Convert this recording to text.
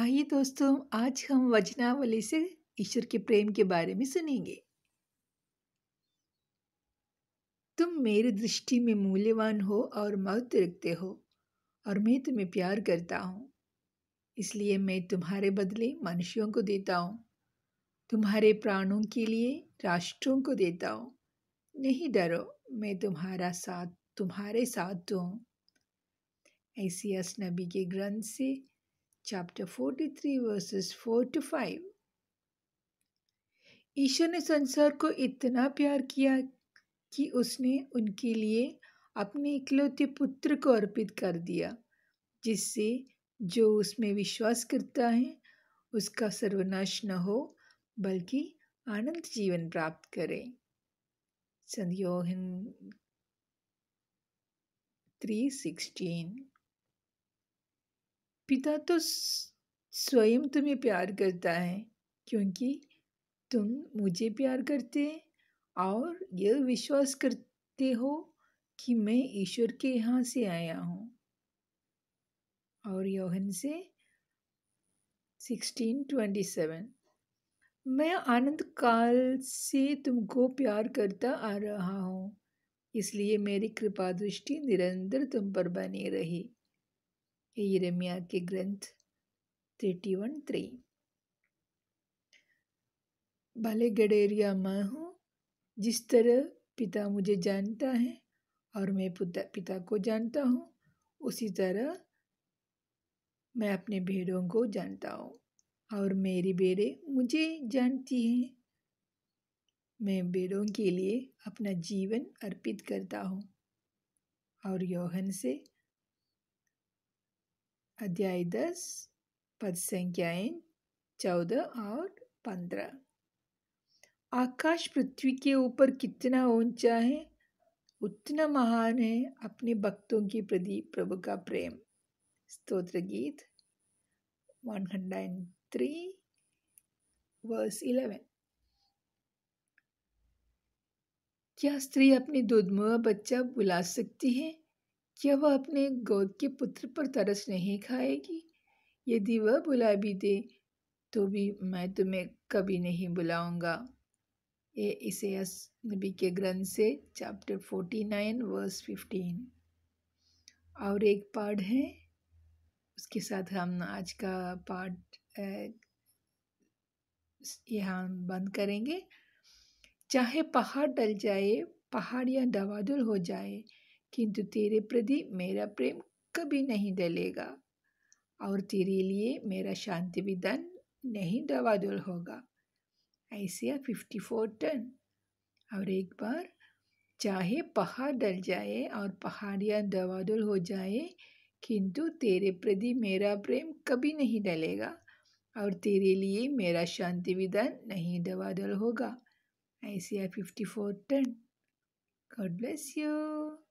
आइए दोस्तों आज हम वचनावली से ईश्वर के प्रेम के बारे में सुनेंगे तुम मेरी दृष्टि में मूल्यवान हो और महत्व रखते हो और मैं तुम्हें प्यार करता हूँ इसलिए मैं तुम्हारे बदले मनुष्यों को देता हूँ तुम्हारे प्राणों के लिए राष्ट्रों को देता हूँ नहीं डरो मैं तुम्हारा साथ तुम्हारे साथ हूँ ऐसी असनबी के ग्रंथ से chapter 43 verses 4 to 5 ईश्वर ने संसार को इतना प्यार किया कि उसने उनके लिए अपने इकलौते पुत्र को अर्पित कर दिया जिससे जो उसमें विश्वास करता है उसका सर्वनाश न हो बल्कि आनंद जीवन प्राप्त करे संयोहन थ्री सिक्सटीन पिता तो स्वयं तुम्हें प्यार करता है क्योंकि तुम मुझे प्यार करते और यह विश्वास करते हो कि मैं ईश्वर के यहाँ से आया हूँ और यौहन से 1627 मैं आनंद काल से तुमको प्यार करता आ रहा हूँ इसलिए मेरी कृपा दृष्टि निरंतर तुम पर बनी रही यिरमिया के ग्रंथ थर्टी वन थ्री भले गडेरिया मैं हूँ जिस तरह पिता मुझे जानता है और मैं पिता पिता को जानता हूँ उसी तरह मैं अपने भेड़ों को जानता हूँ और मेरी बेड़े मुझे जानती हैं मैं बेड़ों के लिए अपना जीवन अर्पित करता हूँ और यौहन से अध्याय दस पद संख्याएं चौदह और पंद्रह आकाश पृथ्वी के ऊपर कितना ऊंचा है उतना महान है अपने भक्तों के प्रति प्रभु का प्रेम स्तोत्र गीत one hundred three verse eleven क्या स्त्री अपने दुधमुआ बच्चा बुला सकती है क्या वह अपने गोद के पुत्र पर तरस नहीं खाएगी यदि वह बुला भी दे तो भी मैं तुम्हें कभी नहीं बुलाऊंगा ये इसे नबी के ग्रंथ से chapter forty nine verse fifteen और एक पार्ट है उसके साथ हम आज का पार्ट यहाँ बंद करेंगे चाहे पहाड़ डल जाए पहाड़ या दवादुल हो जाए किंतु तेरे प्रति मेरा प्रेम कभी नहीं डलेगा और तेरे लिए मेरा शांति विधान नहीं दवादुल होगा ऐसे फिफ्टी फोर टन और एक बार चाहे पहाड़ डल जाए और पहाड़ियाँ दवादुल हो जाए किंतु तेरे प्रति मेरा प्रेम कभी नहीं डलेगा और तेरे लिए मेरा शांति विधान नहीं दवादल होगा ऐसे fifty four ten God bless you